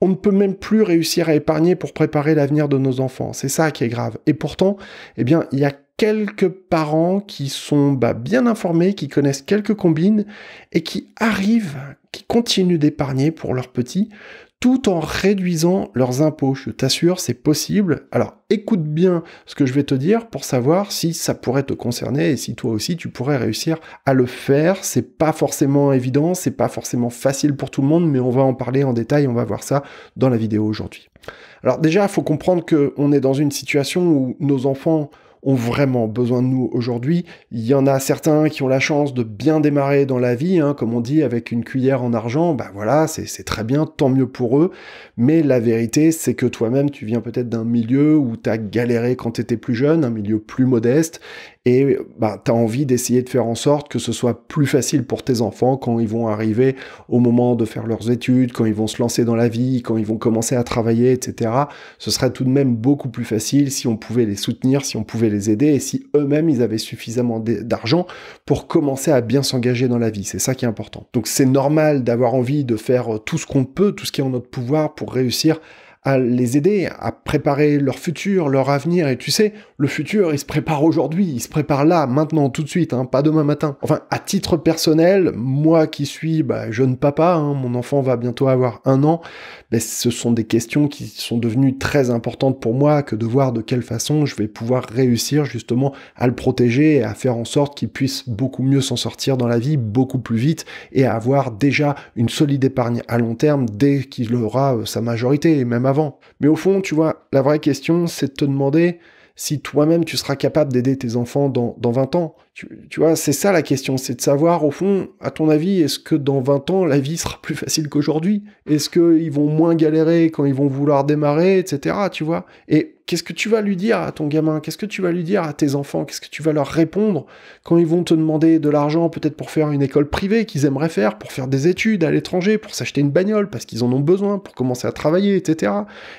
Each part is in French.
on ne peut même plus réussir à épargner pour préparer l'avenir de nos enfants. C'est ça qui est grave. Et pourtant, eh bien, il y a quelques parents qui sont bah, bien informés, qui connaissent quelques combines et qui arrivent, qui continuent d'épargner pour leurs petits, tout en réduisant leurs impôts. Je t'assure, c'est possible. Alors écoute bien ce que je vais te dire pour savoir si ça pourrait te concerner et si toi aussi tu pourrais réussir à le faire. C'est pas forcément évident, c'est pas forcément facile pour tout le monde, mais on va en parler en détail, on va voir ça dans la vidéo aujourd'hui. Alors déjà, il faut comprendre qu'on est dans une situation où nos enfants ont vraiment besoin de nous aujourd'hui. Il y en a certains qui ont la chance de bien démarrer dans la vie, hein, comme on dit, avec une cuillère en argent, bah voilà, c'est très bien, tant mieux pour eux. Mais la vérité, c'est que toi-même, tu viens peut-être d'un milieu où tu as galéré quand tu étais plus jeune, un milieu plus modeste, et bah, tu as envie d'essayer de faire en sorte que ce soit plus facile pour tes enfants quand ils vont arriver au moment de faire leurs études, quand ils vont se lancer dans la vie, quand ils vont commencer à travailler, etc. Ce serait tout de même beaucoup plus facile si on pouvait les soutenir, si on pouvait les aider et si eux-mêmes ils avaient suffisamment d'argent pour commencer à bien s'engager dans la vie. C'est ça qui est important. Donc c'est normal d'avoir envie de faire euh, tout ce qu'on peut, tout ce qui est en notre pouvoir pour réussir à les aider à préparer leur futur, leur avenir. Et tu sais, le futur, il se prépare aujourd'hui, il se prépare là, maintenant, tout de suite, hein, pas demain matin. Enfin, à titre personnel, moi qui suis bah, jeune papa, hein, mon enfant va bientôt avoir un an, mais ben, ce sont des questions qui sont devenues très importantes pour moi que de voir de quelle façon je vais pouvoir réussir justement à le protéger et à faire en sorte qu'il puisse beaucoup mieux s'en sortir dans la vie, beaucoup plus vite et avoir déjà une solide épargne à long terme dès qu'il aura euh, sa majorité et même avant. Mais au fond, tu vois, la vraie question, c'est de te demander si toi-même tu seras capable d'aider tes enfants dans, dans 20 ans tu, tu vois, c'est ça la question, c'est de savoir au fond, à ton avis, est-ce que dans 20 ans la vie sera plus facile qu'aujourd'hui Est-ce qu'ils vont moins galérer quand ils vont vouloir démarrer, etc. Tu vois Et qu'est-ce que tu vas lui dire à ton gamin Qu'est-ce que tu vas lui dire à tes enfants Qu'est-ce que tu vas leur répondre quand ils vont te demander de l'argent peut-être pour faire une école privée qu'ils aimeraient faire, pour faire des études à l'étranger, pour s'acheter une bagnole parce qu'ils en ont besoin, pour commencer à travailler, etc.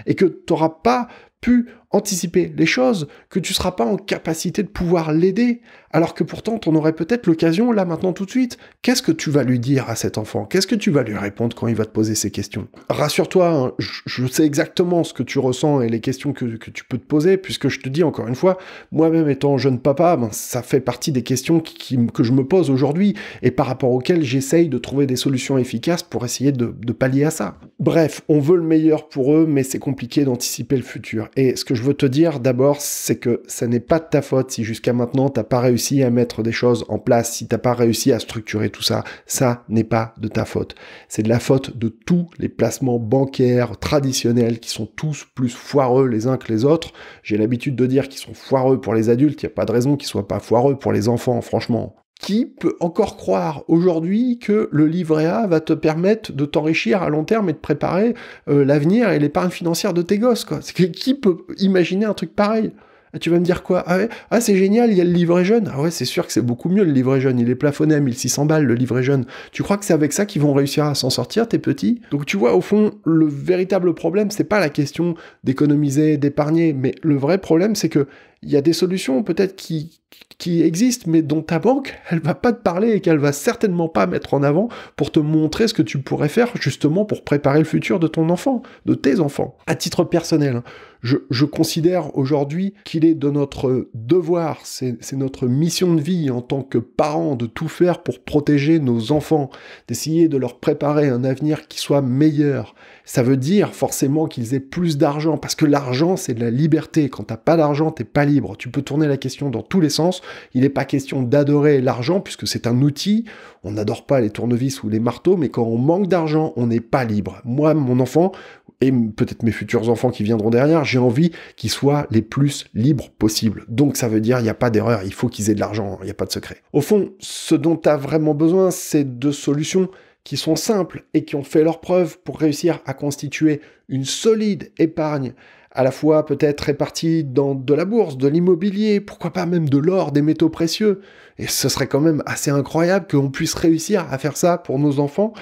Et que tu n'auras pas pu anticiper les choses, que tu seras pas en capacité de pouvoir l'aider, alors que pourtant on aurais peut-être l'occasion, là maintenant tout de suite, qu'est-ce que tu vas lui dire à cet enfant Qu'est-ce que tu vas lui répondre quand il va te poser ces questions Rassure-toi, hein, je sais exactement ce que tu ressens et les questions que, tu peux te poser, puisque je te dis encore une fois, moi-même étant jeune papa, ben, ça fait partie des questions que je me pose aujourd'hui et par rapport auxquelles j'essaye de trouver des solutions efficaces pour essayer de, de pallier à ça. Bref, on veut le meilleur pour eux, mais c'est compliqué d'anticiper le futur. Et ce que je je veux te dire d'abord, c'est que ça n'est pas de ta faute si jusqu'à maintenant t'as pas réussi à mettre des choses en place, si t'as pas réussi à structurer tout ça. Ça n'est pas de ta faute. C'est de la faute de tous les placements bancaires traditionnels qui sont tous plus foireux les uns que les autres. J'ai l'habitude de dire qu'ils sont foireux pour les adultes. Il n'y a pas de raison qu'ils soient pas foireux pour les enfants, franchement qui peut encore croire aujourd'hui que le livret A va te permettre de t'enrichir à long terme et de préparer euh, l'avenir et l'épargne financière de tes gosses quoi Qui peut imaginer un truc pareil tu vas me dire quoi ah, ah, c'est génial, il y a le livret jeune. Ah ouais, c'est sûr que c'est beaucoup mieux le livret jeune. Il est plafonné à 1600 balles le livret jeune. Tu crois que c'est avec ça qu'ils vont réussir à s'en sortir, tes petits Donc tu vois, au fond, le véritable problème, c'est pas la question d'économiser, d'épargner, mais le vrai problème, c'est que il y a des solutions peut-être qui, qui existent, mais dont ta banque, elle va pas te parler et qu'elle va certainement pas mettre en avant pour te montrer ce que tu pourrais faire justement pour préparer le futur de ton enfant, de tes enfants. À titre personnel, hein, je, je considère aujourd'hui qu'il est de notre devoir, c'est notre mission de vie en tant que parents de tout faire pour protéger nos enfants, d'essayer de leur préparer un avenir qui soit meilleur, ça veut dire forcément qu'ils aient plus d'argent, parce que l'argent, c'est de la liberté. Quand t'as pas d'argent, t'es pas libre. Tu peux tourner la question dans tous les sens. Il n'est pas question d'adorer l'argent, puisque c'est un outil. On n'adore pas les tournevis ou les marteaux, mais quand on manque d'argent, on n'est pas libre. Moi, mon enfant, et peut-être mes futurs enfants qui viendront derrière, j'ai envie qu'ils soient les plus libres possibles. Donc ça veut dire, il n'y a pas d'erreur, il faut qu'ils aient de l'argent, il n'y a pas de secret. Au fond, ce dont tu as vraiment besoin, c'est de solutions qui sont simples et qui ont fait leurs preuves pour réussir à constituer une solide épargne, à la fois peut-être répartie dans de la bourse, de l'immobilier, pourquoi pas même de l'or, des métaux précieux, et ce serait quand même assez incroyable qu'on puisse réussir à faire ça pour nos enfants.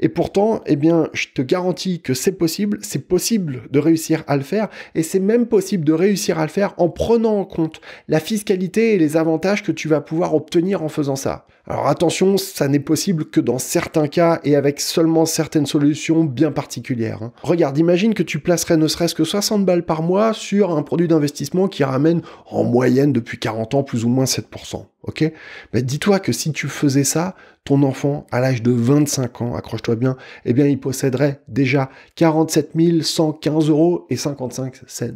Et pourtant, eh bien, je te garantis que c'est possible, c'est possible de réussir à le faire, et c'est même possible de réussir à le faire en prenant en compte la fiscalité et les avantages que tu vas pouvoir obtenir en faisant ça. Alors attention, ça n'est possible que dans certains cas et avec seulement certaines solutions bien particulières. Hein. Regarde, imagine que tu placerais ne serait-ce que 60 balles par mois sur un produit d'investissement qui ramène en moyenne depuis 40 ans plus ou moins 7%. Ok Mais dis-toi que si tu faisais ça, ton enfant, à l'âge de 25 ans, accroche-toi bien, eh bien, il posséderait déjà 47 115 euros et 55 cents.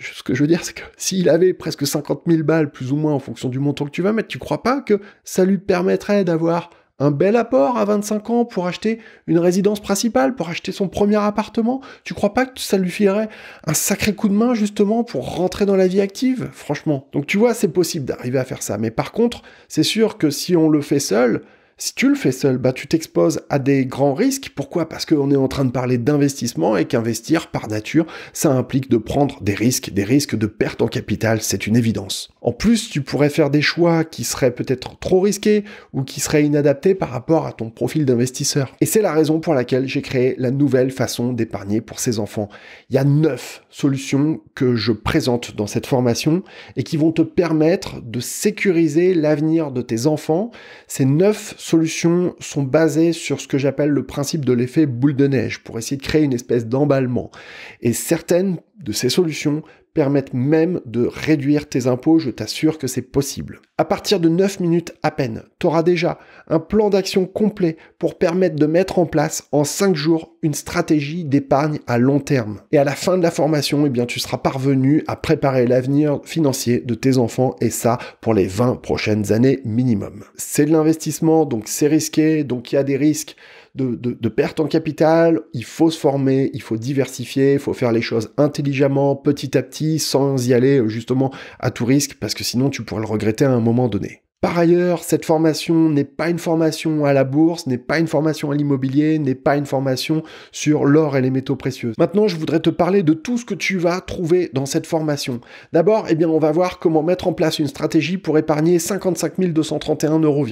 Ce que je veux dire, c'est que s'il avait presque 50 000 balles, plus ou moins, en fonction du montant que tu vas mettre, tu crois pas que ça lui permettrait d'avoir un bel apport à 25 ans pour acheter une résidence principale, pour acheter son premier appartement. Tu crois pas que ça lui filerait un sacré coup de main justement pour rentrer dans la vie active Franchement. Donc tu vois, c'est possible d'arriver à faire ça. Mais par contre, c'est sûr que si on le fait seul, si tu le fais seul, bah tu t'exposes à des grands risques. Pourquoi Parce qu'on est en train de parler d'investissement et qu'investir, par nature, ça implique de prendre des risques, des risques de perte en capital, c'est une évidence. En plus, tu pourrais faire des choix qui seraient peut-être trop risqués ou qui seraient inadaptés par rapport à ton profil d'investisseur. Et c'est la raison pour laquelle j'ai créé la nouvelle façon d'épargner pour ses enfants. Il y a neuf solutions que je présente dans cette formation et qui vont te permettre de sécuriser l'avenir de tes enfants. Ces neuf solutions sont basées sur ce que j'appelle le principe de l'effet boule de neige pour essayer de créer une espèce d'emballement. Et certaines de ces solutions permettent même de réduire tes impôts, je t'assure que c'est possible. À partir de 9 minutes à peine, tu auras déjà un plan d'action complet pour permettre de mettre en place en 5 jours une stratégie d'épargne à long terme. Et à la fin de la formation, eh bien, tu seras parvenu à préparer l'avenir financier de tes enfants et ça pour les 20 prochaines années minimum. C'est de l'investissement, donc c'est risqué, donc il y a des risques de, de, de perte en capital, il faut se former, il faut diversifier, il faut faire les choses intelligemment, petit à petit, sans y aller euh, justement à tout risque, parce que sinon tu pourras le regretter à un moment donné. Par ailleurs, cette formation n'est pas une formation à la bourse, n'est pas une formation à l'immobilier, n'est pas une formation sur l'or et les métaux précieux. Maintenant, je voudrais te parler de tout ce que tu vas trouver dans cette formation. D'abord, eh bien, on va voir comment mettre en place une stratégie pour épargner 55 231,63 euros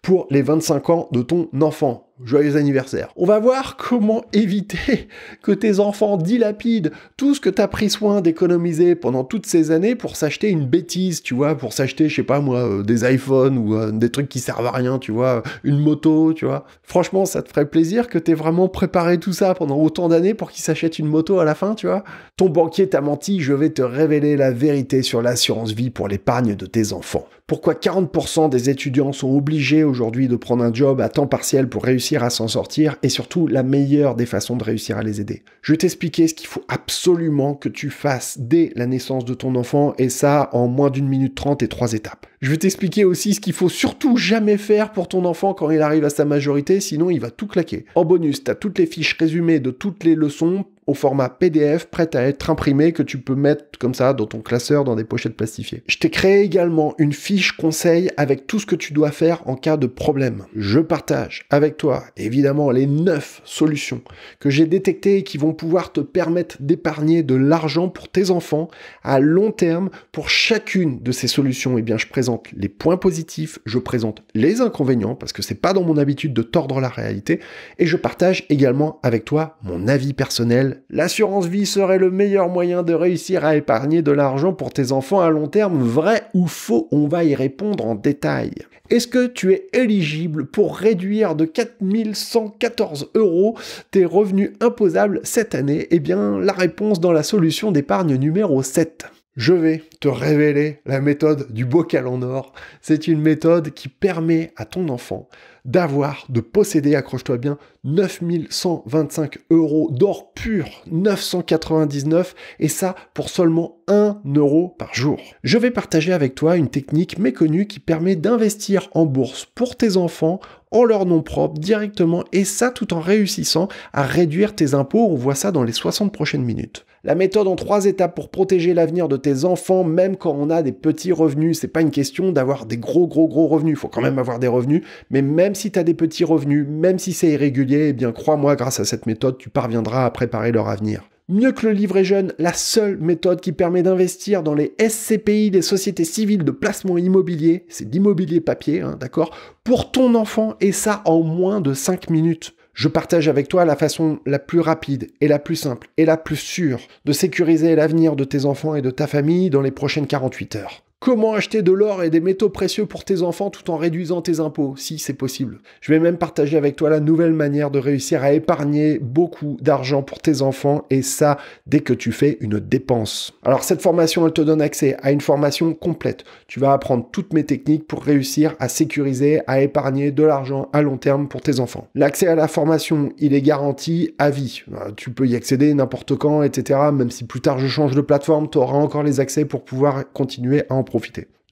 pour les 25 ans de ton enfant. Joyeux anniversaire. On va voir comment éviter que tes enfants dilapident tout ce que t'as pris soin d'économiser pendant toutes ces années pour s'acheter une bêtise, tu vois, pour s'acheter, je sais pas moi, euh, des iPhones ou euh, des trucs qui servent à rien, tu vois, une moto, tu vois. Franchement, ça te ferait plaisir que t'aies vraiment préparé tout ça pendant autant d'années pour qu'ils s'achètent une moto à la fin, tu vois. Ton banquier t'a menti, je vais te révéler la vérité sur l'assurance vie pour l'épargne de tes enfants pourquoi 40% des étudiants sont obligés aujourd'hui de prendre un job à temps partiel pour réussir à s'en sortir et surtout la meilleure des façons de réussir à les aider. Je vais t'expliquer ce qu'il faut absolument que tu fasses dès la naissance de ton enfant et ça en moins d'une minute trente et trois étapes. Je vais t'expliquer aussi ce qu'il faut surtout jamais faire pour ton enfant quand il arrive à sa majorité, sinon il va tout claquer. En bonus, tu as toutes les fiches résumées de toutes les leçons au format PDF prêtes à être imprimées que tu peux mettre comme ça dans ton classeur dans des pochettes plastifiées. Je t'ai créé également une fiche conseil avec tout ce que tu dois faire en cas de problème. Je partage avec toi évidemment les 9 solutions que j'ai détectées et qui vont pouvoir te permettre d'épargner de l'argent pour tes enfants à long terme pour chacune de ces solutions. Et eh bien je présente les points positifs, je présente les inconvénients, parce que c'est pas dans mon habitude de tordre la réalité, et je partage également avec toi mon avis personnel. L'assurance vie serait le meilleur moyen de réussir à épargner de l'argent pour tes enfants à long terme, vrai ou faux, on va y répondre en détail. Est-ce que tu es éligible pour réduire de 4114 euros tes revenus imposables cette année Eh bien, la réponse dans la solution d'épargne numéro 7. Je vais te révéler la méthode du bocal en or. C'est une méthode qui permet à ton enfant d'avoir, de posséder, accroche-toi bien, 9125 euros d'or pur, 999, et ça pour seulement 1 euro par jour. Je vais partager avec toi une technique méconnue qui permet d'investir en bourse pour tes enfants en leur nom propre directement, et ça tout en réussissant à réduire tes impôts. On voit ça dans les 60 prochaines minutes. La méthode en trois étapes pour protéger l'avenir de tes enfants, même quand on a des petits revenus. C'est pas une question d'avoir des gros, gros, gros revenus. Il faut quand même avoir des revenus. Mais même si tu as des petits revenus, même si c'est irrégulier, eh bien, crois-moi, grâce à cette méthode, tu parviendras à préparer leur avenir. Mieux que le livret jeune, la seule méthode qui permet d'investir dans les SCPI, les sociétés civiles de placement immobilier, c'est l'immobilier papier, hein, d'accord, pour ton enfant et ça en moins de 5 minutes. Je partage avec toi la façon la plus rapide et la plus simple et la plus sûre de sécuriser l'avenir de tes enfants et de ta famille dans les prochaines 48 heures. Comment acheter de l'or et des métaux précieux pour tes enfants tout en réduisant tes impôts, si c'est possible. Je vais même partager avec toi la nouvelle manière de réussir à épargner beaucoup d'argent pour tes enfants et ça dès que tu fais une dépense. Alors cette formation, elle te donne accès à une formation complète. Tu vas apprendre toutes mes techniques pour réussir à sécuriser, à épargner de l'argent à long terme pour tes enfants. L'accès à la formation, il est garanti à vie. Tu peux y accéder n'importe quand, etc. Même si plus tard je change de plateforme, tu auras encore les accès pour pouvoir continuer à en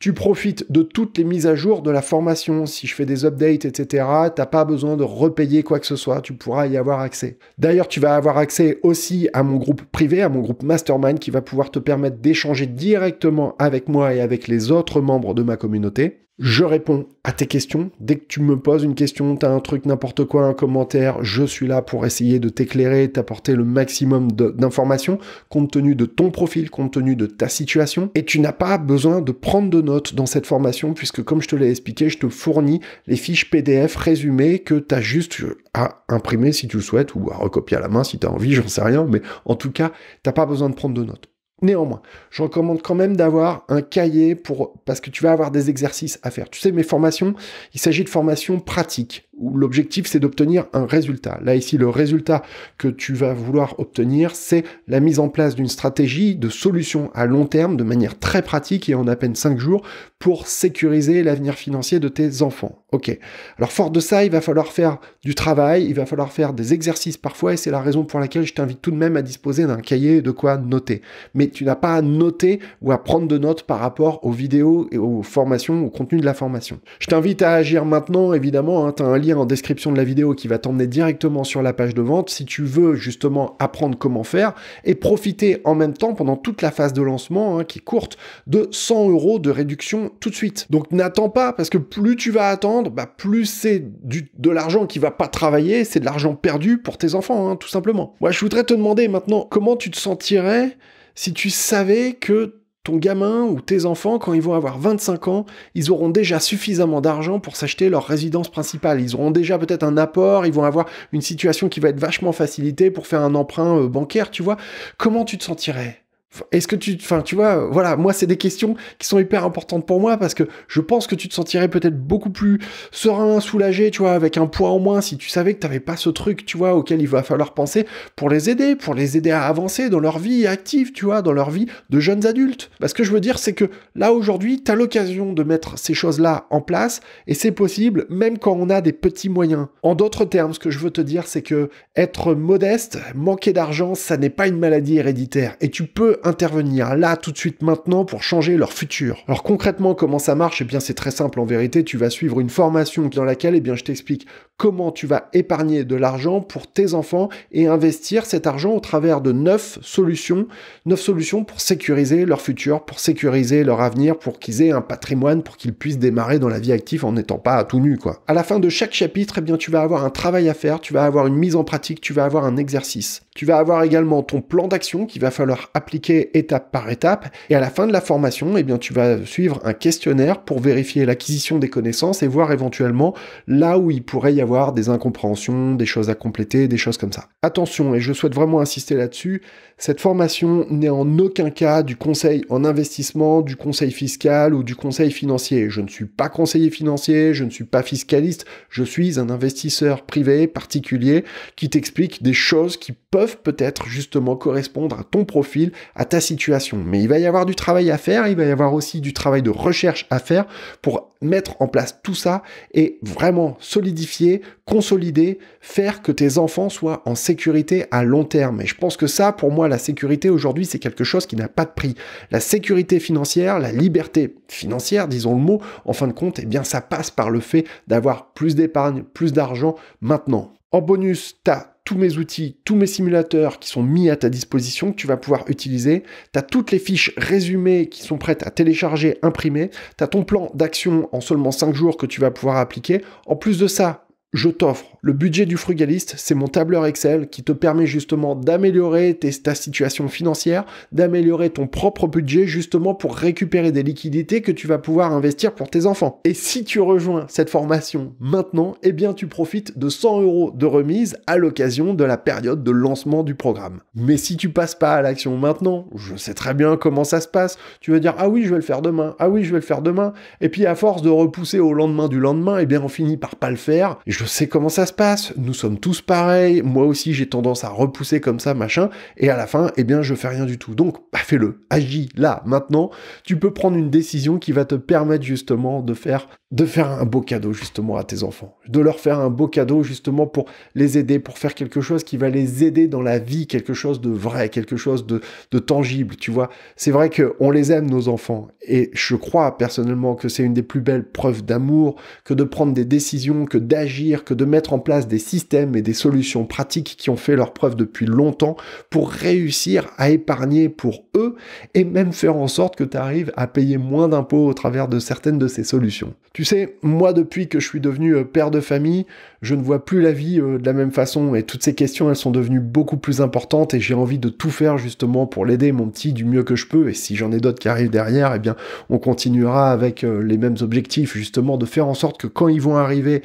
tu profites de toutes les mises à jour de la formation. Si je fais des updates, etc., t'as pas besoin de repayer quoi que ce soit. Tu pourras y avoir accès. D'ailleurs, tu vas avoir accès aussi à mon groupe privé, à mon groupe mastermind qui va pouvoir te permettre d'échanger directement avec moi et avec les autres membres de ma communauté. Je réponds à tes questions. Dès que tu me poses une question, tu as un truc, n'importe quoi, un commentaire, je suis là pour essayer de t'éclairer, t'apporter le maximum d'informations compte tenu de ton profil, compte tenu de ta situation. Et tu n'as pas besoin de prendre de notes dans cette formation puisque comme je te l'ai expliqué, je te fournis les fiches PDF résumées que tu as juste à imprimer si tu le souhaites ou à recopier à la main si tu as envie, j'en sais rien. Mais en tout cas, tu pas besoin de prendre de notes. Néanmoins, je recommande quand même d'avoir un cahier pour parce que tu vas avoir des exercices à faire. Tu sais, mes formations, il s'agit de formations pratiques l'objectif c'est d'obtenir un résultat. Là ici, le résultat que tu vas vouloir obtenir, c'est la mise en place d'une stratégie de solution à long terme de manière très pratique et en à peine cinq jours pour sécuriser l'avenir financier de tes enfants. Ok. Alors fort de ça, il va falloir faire du travail, il va falloir faire des exercices parfois et c'est la raison pour laquelle je t'invite tout de même à disposer d'un cahier de quoi noter. Mais tu n'as pas à noter ou à prendre de notes par rapport aux vidéos et aux formations, au contenu de la formation. Je t'invite à agir maintenant, évidemment, hein. tu as un lien en description de la vidéo qui va t'emmener directement sur la page de vente si tu veux justement apprendre comment faire et profiter en même temps pendant toute la phase de lancement hein, qui est courte de 100 euros de réduction tout de suite. Donc n'attends pas parce que plus tu vas attendre, bah, plus c'est de l'argent qui va pas travailler, c'est de l'argent perdu pour tes enfants hein, tout simplement. Moi je voudrais te demander maintenant comment tu te sentirais si tu savais que ton gamin ou tes enfants, quand ils vont avoir 25 ans, ils auront déjà suffisamment d'argent pour s'acheter leur résidence principale. Ils auront déjà peut-être un apport, ils vont avoir une situation qui va être vachement facilitée pour faire un emprunt euh, bancaire, tu vois. Comment tu te sentirais est-ce que tu, enfin, tu vois, voilà, moi, c'est des questions qui sont hyper importantes pour moi parce que je pense que tu te sentirais peut-être beaucoup plus serein, soulagé, tu vois, avec un poids en moins si tu savais que tu t'avais pas ce truc, tu vois, auquel il va falloir penser pour les aider, pour les aider à avancer dans leur vie active, tu vois, dans leur vie de jeunes adultes. Parce que je veux dire, c'est que là, aujourd'hui, tu as l'occasion de mettre ces choses-là en place et c'est possible même quand on a des petits moyens. En d'autres termes, ce que je veux te dire, c'est que être modeste, manquer d'argent, ça n'est pas une maladie héréditaire et tu peux intervenir là, tout de suite, maintenant, pour changer leur futur. Alors concrètement, comment ça marche Eh bien, c'est très simple. En vérité, tu vas suivre une formation dans laquelle, eh bien, je t'explique comment tu vas épargner de l'argent pour tes enfants et investir cet argent au travers de neuf solutions, neuf solutions pour sécuriser leur futur, pour sécuriser leur avenir, pour qu'ils aient un patrimoine, pour qu'ils puissent démarrer dans la vie active en n'étant pas à tout nu, quoi. À la fin de chaque chapitre, eh bien, tu vas avoir un travail à faire, tu vas avoir une mise en pratique, tu vas avoir un exercice. Tu vas avoir également ton plan d'action qu'il va falloir appliquer étape par étape. Et à la fin de la formation, eh bien, tu vas suivre un questionnaire pour vérifier l'acquisition des connaissances et voir éventuellement là où il pourrait y avoir des incompréhensions, des choses à compléter, des choses comme ça. Attention, et je souhaite vraiment insister là-dessus, cette formation n'est en aucun cas du conseil en investissement, du conseil fiscal ou du conseil financier. Je ne suis pas conseiller financier, je ne suis pas fiscaliste, je suis un investisseur privé particulier qui t'explique des choses qui peuvent peut-être justement correspondre à ton profil, à ta situation. Mais il va y avoir du travail à faire, il va y avoir aussi du travail de recherche à faire pour mettre en place tout ça et vraiment solidifier consolider, faire que tes enfants soient en sécurité à long terme. Et je pense que ça, pour moi, la sécurité aujourd'hui, c'est quelque chose qui n'a pas de prix. La sécurité financière, la liberté financière, disons le mot, en fin de compte, eh bien, ça passe par le fait d'avoir plus d'épargne, plus d'argent maintenant. En bonus, as tous mes outils, tous mes simulateurs qui sont mis à ta disposition que tu vas pouvoir utiliser. Tu as toutes les fiches résumées qui sont prêtes à télécharger, imprimer. Tu as ton plan d'action en seulement 5 jours que tu vas pouvoir appliquer. En plus de ça, je t'offre. Le budget du frugaliste, c'est mon tableur Excel qui te permet justement d'améliorer ta situation financière, d'améliorer ton propre budget justement pour récupérer des liquidités que tu vas pouvoir investir pour tes enfants. Et si tu rejoins cette formation maintenant, eh bien tu profites de 100 euros de remise à l'occasion de la période de lancement du programme. Mais si tu passes pas à l'action maintenant, je sais très bien comment ça se passe, tu vas dire ah oui je vais le faire demain, ah oui je vais le faire demain, et puis à force de repousser au lendemain du lendemain, eh bien on finit par pas le faire je sais comment ça se passe, nous sommes tous pareils, moi aussi j'ai tendance à repousser comme ça, machin, et à la fin, eh bien, je fais rien du tout. Donc, bah, fais-le, agis là, maintenant, tu peux prendre une décision qui va te permettre justement de faire de faire un beau cadeau justement à tes enfants, de leur faire un beau cadeau justement pour les aider, pour faire quelque chose qui va les aider dans la vie, quelque chose de vrai, quelque chose de, tangible, tu vois. C'est vrai qu'on les aime nos enfants et je crois personnellement que c'est une des plus belles preuves d'amour que de prendre des décisions, que d'agir, que de mettre en place des systèmes et des solutions pratiques qui ont fait leur preuve depuis longtemps pour réussir à épargner pour eux et même faire en sorte que tu arrives à payer moins d'impôts au travers de certaines de ces solutions. Tu sais, moi depuis que je suis devenu euh, père de famille, je ne vois plus la vie euh, de la même façon et toutes ces questions, elles sont devenues beaucoup plus importantes et j'ai envie de tout faire justement pour l'aider mon petit du mieux que je peux et si j'en ai d'autres qui arrivent derrière, eh bien on continuera avec euh, les mêmes objectifs justement de faire en sorte que quand ils vont arriver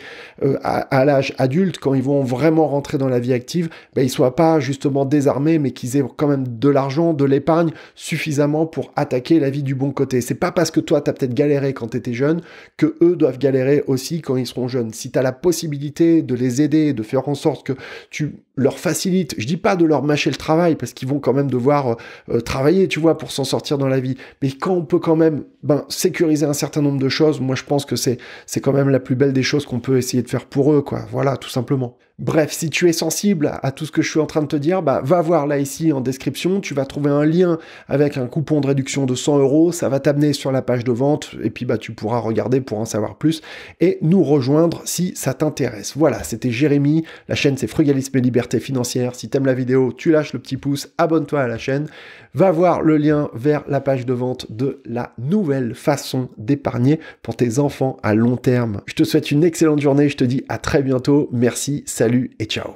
à, l'âge adulte, quand ils vont vraiment rentrer dans la vie active, ben, ils soient pas justement désarmés mais qu'ils aient quand même de l'argent, de l'épargne suffisamment pour attaquer la vie du bon côté. C'est pas parce que toi t'as peut-être galéré quand t'étais jeune que eux doivent galérer aussi quand ils seront jeunes. Si tu as la possibilité de les aider, de faire en sorte que tu leur facilite, je dis pas de leur mâcher le travail parce qu'ils vont quand même devoir euh, euh, travailler, tu vois, pour s'en sortir dans la vie. Mais quand on peut quand même ben, sécuriser un certain nombre de choses, moi je pense que c'est c'est quand même la plus belle des choses qu'on peut essayer de faire pour eux, quoi. Voilà, tout simplement. Bref, si tu es sensible à tout ce que je suis en train de te dire, bah, va voir là ici en description, tu vas trouver un lien avec un coupon de réduction de 100 euros, ça va t'amener sur la page de vente et puis bah, tu pourras regarder pour en savoir plus et nous rejoindre si ça t'intéresse. Voilà, c'était Jérémy, la chaîne c'est Frugalisme et Liberté financière. Si aimes la vidéo, tu lâches le petit pouce, abonne-toi à la chaîne, va voir le lien vers la page de vente de la nouvelle façon d'épargner pour tes enfants à long terme. Je te souhaite une excellente journée, je te dis à très bientôt, merci, salut et ciao.